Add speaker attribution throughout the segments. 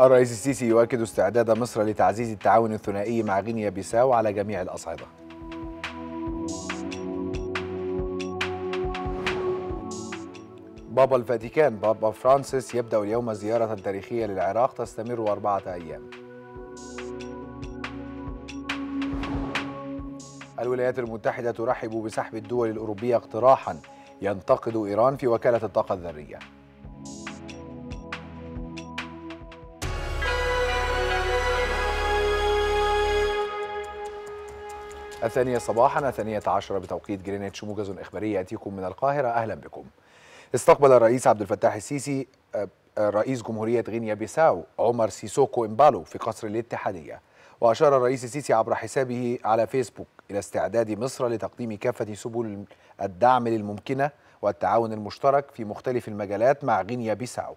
Speaker 1: الرئيس السيسي يؤكد استعداد مصر لتعزيز التعاون الثنائي مع غينيا بيساو على جميع الأصعدة بابا الفاتيكان بابا فرانسيس يبدأ اليوم زيارة تاريخية للعراق تستمر أربعة أيام الولايات المتحدة ترحب بسحب الدول الأوروبية اقتراحا ينتقد إيران في وكالة الطاقة الذرية الثانية صباحا الثانية عشرة بتوقيت جرينتش موجز إخباري يأتيكم من القاهرة أهلا بكم استقبل الرئيس عبد الفتاح السيسي آه، رئيس جمهورية غينيا بيساو عمر سيسوكو إمبالو في قصر الاتحادية وأشار الرئيس السيسي عبر حسابه على فيسبوك إلى استعداد مصر لتقديم كافة سبل الدعم الممكنة والتعاون المشترك في مختلف المجالات مع غينيا بيساو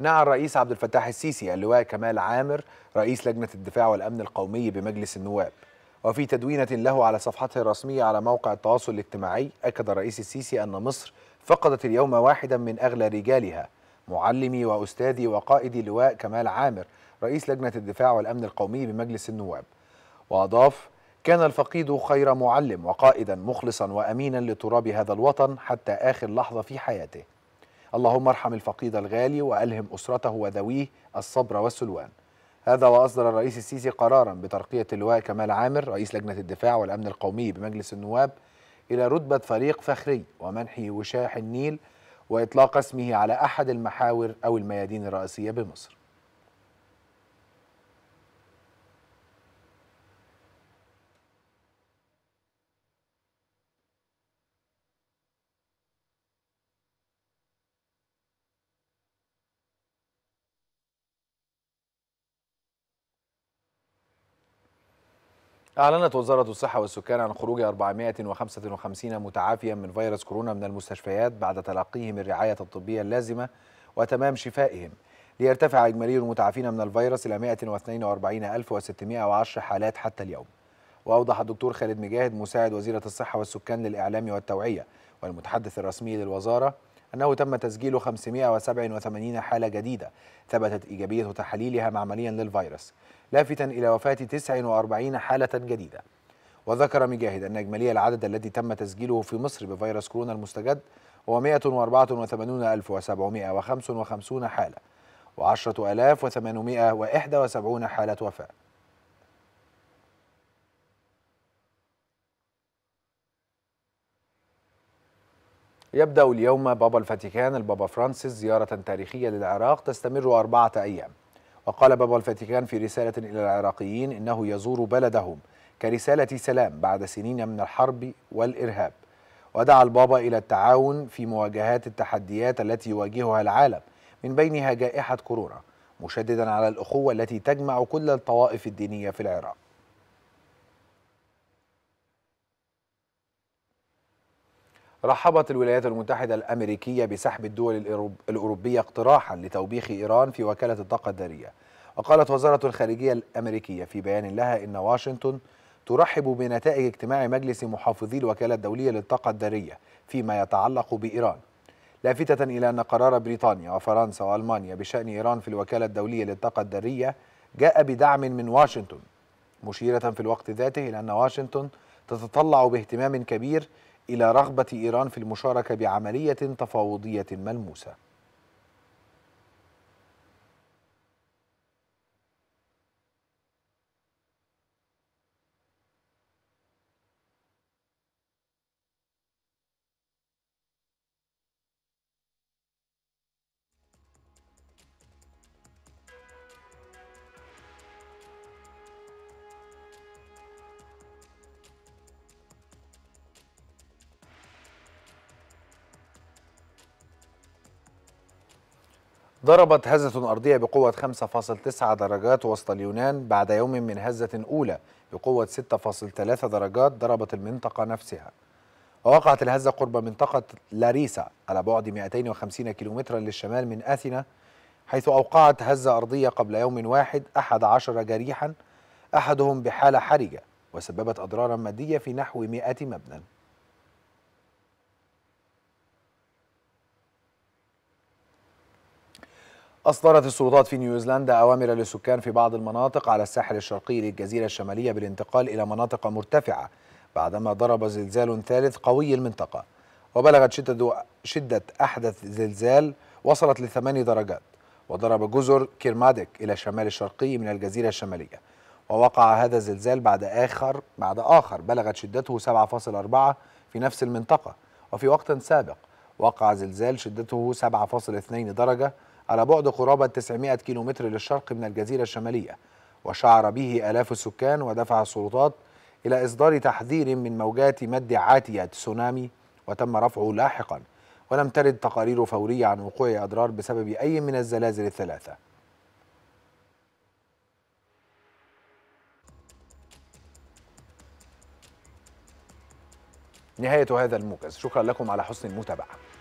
Speaker 1: نعى الرئيس عبد الفتاح السيسي اللواء كمال عامر رئيس لجنة الدفاع والأمن القومي بمجلس النواب وفي تدوينة له على صفحته الرسمية على موقع التواصل الاجتماعي أكد الرئيس السيسي أن مصر فقدت اليوم واحدا من أغلى رجالها معلمي وأستاذي وقائدي لواء كمال عامر رئيس لجنة الدفاع والأمن القومي بمجلس النواب وأضاف كان الفقيد خير معلم وقائدا مخلصا وأمينا لتراب هذا الوطن حتى آخر لحظة في حياته اللهم ارحم الفقيد الغالي والهم اسرته وذويه الصبر والسلوان. هذا واصدر الرئيس السيسي قرارا بترقيه اللواء كمال عامر رئيس لجنه الدفاع والامن القومي بمجلس النواب الى رتبه فريق فخري ومنحه وشاح النيل واطلاق اسمه على احد المحاور او الميادين الرئيسيه بمصر. أعلنت وزارة الصحة والسكان عن خروج 455 متعافيا من فيروس كورونا من المستشفيات بعد تلقيهم الرعاية الطبية اللازمة وتمام شفائهم ليرتفع إجمالي المتعافين من الفيروس إلى 142610 حالات حتى اليوم وأوضح الدكتور خالد مجاهد مساعد وزيرة الصحة والسكان للإعلام والتوعية والمتحدث الرسمي للوزارة أنه تم تسجيل 587 حالة جديدة ثبتت إيجابية تحليلها معمليا للفيروس لافتا إلى وفاة 49 حالة جديدة وذكر مجاهد أن إجمالي العدد الذي تم تسجيله في مصر بفيروس كورونا المستجد هو 184755 حالة و10871 حالة وفاة يبدأ اليوم بابا الفاتيكان البابا فرانسيس زيارة تاريخية للعراق تستمر أربعة أيام وقال بابا الفاتيكان في رسالة إلى العراقيين إنه يزور بلدهم كرسالة سلام بعد سنين من الحرب والإرهاب ودعا البابا إلى التعاون في مواجهات التحديات التي يواجهها العالم من بينها جائحة كورونا مشددا على الأخوة التي تجمع كل الطوائف الدينية في العراق رحبت الولايات المتحدة الأمريكية بسحب الدول الأوروبية اقتراحا لتوبيخ إيران في وكالة الطاقة الذرية وقالت وزارة الخارجية الأمريكية في بيان لها إن واشنطن ترحب بنتائج اجتماع مجلس محافظي الوكالة الدولية للطاقة الذرية فيما يتعلق بإيران لافتة إلى أن قرار بريطانيا وفرنسا وألمانيا بشأن إيران في الوكالة الدولية للطاقة الذرية جاء بدعم من واشنطن مشيرة في الوقت ذاته إلى أن واشنطن تتطلع باهتمام كبير إلى رغبة إيران في المشاركة بعملية تفاوضية ملموسة ضربت هزة أرضية بقوة 5.9 درجات وسط اليونان بعد يوم من هزة أولى بقوة 6.3 درجات ضربت المنطقة نفسها ووقعت الهزة قرب منطقة لاريسا على بعد 250 كيلومترا للشمال من أثينا حيث أوقعت هزة أرضية قبل يوم واحد أحد عشر جريحا أحدهم بحالة حرجة وسببت أضرارا مادية في نحو 100 مبنى أصدرت السلطات في نيوزيلندا أوامر للسكان في بعض المناطق على الساحل الشرقي للجزيرة الشمالية بالانتقال إلى مناطق مرتفعة بعدما ضرب زلزال ثالث قوي المنطقة وبلغت شدة, شدة أحدث زلزال وصلت لثماني درجات وضرب جزر كيرماديك إلى الشمال الشرقي من الجزيرة الشمالية ووقع هذا الزلزال بعد آخر بعد آخر بلغت شدته 7.4 في نفس المنطقة وفي وقت سابق وقع زلزال شدته 7.2 درجة على بعد قرابة 900 كيلومتر للشرق من الجزيرة الشمالية وشعر به آلاف السكان ودفع السلطات إلى إصدار تحذير من موجات مد عاتية تسونامي وتم رفعه لاحقا ولم ترد تقارير فورية عن وقوع أضرار بسبب أي من الزلازل الثلاثة نهاية هذا الموجز شكرا لكم على حسن المتابعة